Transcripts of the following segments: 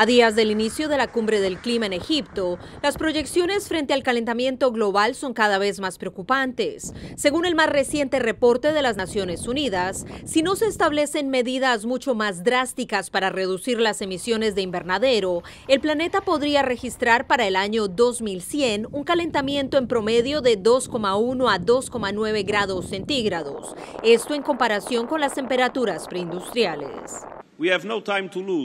A días del inicio de la cumbre del clima en Egipto, las proyecciones frente al calentamiento global son cada vez más preocupantes. Según el más reciente reporte de las Naciones Unidas, si no se establecen medidas mucho más drásticas para reducir las emisiones de invernadero, el planeta podría registrar para el año 2100 un calentamiento en promedio de 2,1 a 2,9 grados centígrados, esto en comparación con las temperaturas preindustriales.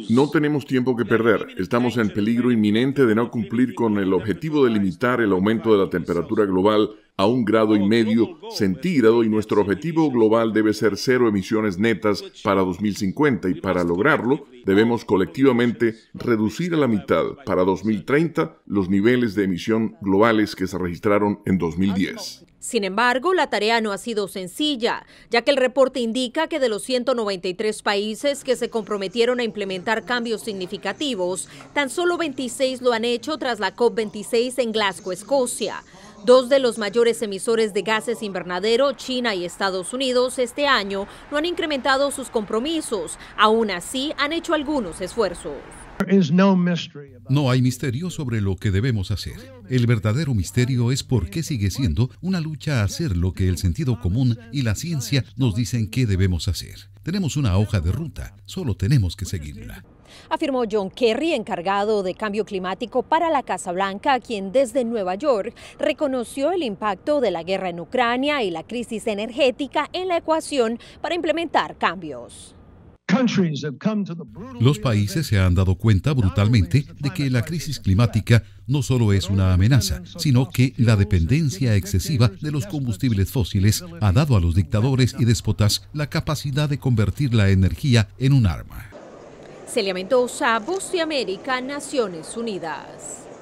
No tenemos tiempo que perder. Estamos en peligro inminente de no cumplir con el objetivo de limitar el aumento de la temperatura global a un grado y medio centígrado y nuestro objetivo global debe ser cero emisiones netas para 2050 y para lograrlo debemos colectivamente reducir a la mitad para 2030 los niveles de emisión globales que se registraron en 2010. Sin embargo, la tarea no ha sido sencilla, ya que el reporte indica que de los 193 países que se comprometieron a implementar cambios significativos, tan solo 26 lo han hecho tras la COP26 en Glasgow, Escocia. Dos de los mayores emisores de gases invernadero, China y Estados Unidos, este año no han incrementado sus compromisos. Aún así, han hecho algunos esfuerzos. No hay misterio sobre lo que debemos hacer. El verdadero misterio es por qué sigue siendo una lucha a hacer lo que el sentido común y la ciencia nos dicen que debemos hacer. Tenemos una hoja de ruta, solo tenemos que seguirla. Afirmó John Kerry, encargado de cambio climático para la Casa Blanca, quien desde Nueva York reconoció el impacto de la guerra en Ucrania y la crisis energética en la ecuación para implementar cambios. Los países se han dado cuenta brutalmente de que la crisis climática no solo es una amenaza, sino que la dependencia excesiva de los combustibles fósiles ha dado a los dictadores y despotas la capacidad de convertir la energía en un arma. América, Naciones Unidas.